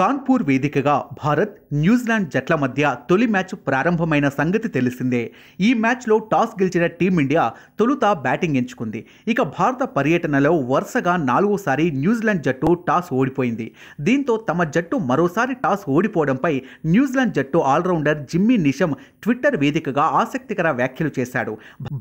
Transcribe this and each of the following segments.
కాన్పూర్ వేదికగా భారత్ న్యూజిలాండ్ జట్ల మధ్య తొలి మ్యాచ్ ప్రారంభమైన సంగతి తెలిసిందే ఈ మ్యాచ్లో టాస్ గెలిచిన టీమిండియా తొలుత బ్యాటింగ్ ఎంచుకుంది ఇక భారత పర్యటనలో వరుసగా నాలుగోసారి న్యూజిలాండ్ జట్టు టాస్ ఓడిపోయింది దీంతో తమ జట్టు మరోసారి టాస్ ఓడిపోవడంపై న్యూజిలాండ్ జట్టు ఆల్రౌండర్ జిమ్మీ నిషం ట్విట్టర్ వేదికగా ఆసక్తికర వ్యాఖ్యలు చేశాడు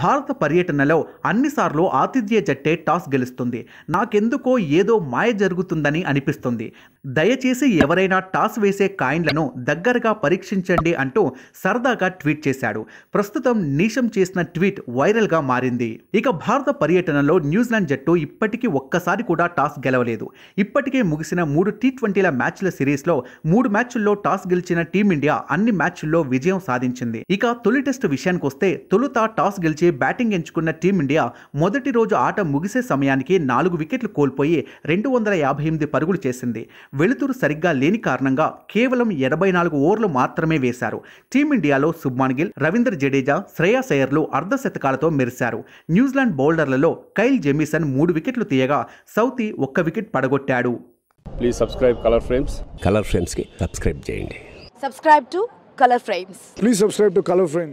భారత పర్యటనలో అన్నిసార్లు ఆతిథ్య జట్టే టాస్ గెలుస్తుంది నాకెందుకో ఏదో మాయ జరుగుతుందని అనిపిస్తుంది దయచేసి ఎవరైనా టాస్ వేసే కాయిన్లను దగ్గరగా పరీక్షించండి అంటూ సరదాగా ట్వీట్ చేశాడు ప్రస్తుతం నీషం చేసిన ట్వీట్ వైరల్గా మారింది ఇక భారత పర్యటనలో న్యూజిలాండ్ జట్టు ఇప్పటికీ ఒక్కసారి కూడా టాస్ గెలవలేదు ఇప్పటికే ముగిసిన మూడు టీ ట్వంటీల మ్యాచ్ల సిరీస్లో మూడు మ్యాచ్ల్లో టాస్ గెలిచిన టీమిండియా అన్ని మ్యాచ్ల్లో విజయం సాధించింది ఇక తొలి టెస్ట్ విషయానికి వస్తే తొలుత టాస్ గెలిచి బ్యాటింగ్ ఎంచుకున్న టీమిండియా మొదటి రోజు ఆట ముగిసే సమయానికి నాలుగు వికెట్లు కోల్పోయి రెండు వందల యాభై ఎనిమిది పరుగులు చేసింది వెలుతురు సరిగ్గా లేని కారణంగా కేవలం ఎనభై నాలుగు ఓవర్లు మాత్రమే వేశారు టీమిండియాలో శుభ్మాన్ గిల్ రవీంద్ర జడేజా శ్రేయా సయ్యర్లు అర్ధశతకాలతో మెరిశారు న్యూజిలాండ్ బౌలర్లలో కైల్ జెమిసన్ మూడు వికెట్లు తీయగా సౌతి ఒక్క వికెట్ పడగొట్టాడు please subscribe colour frames colour frames కి సబ్స్క్రైబ్ చేయండి subscribe to colour frames please subscribe to colour frames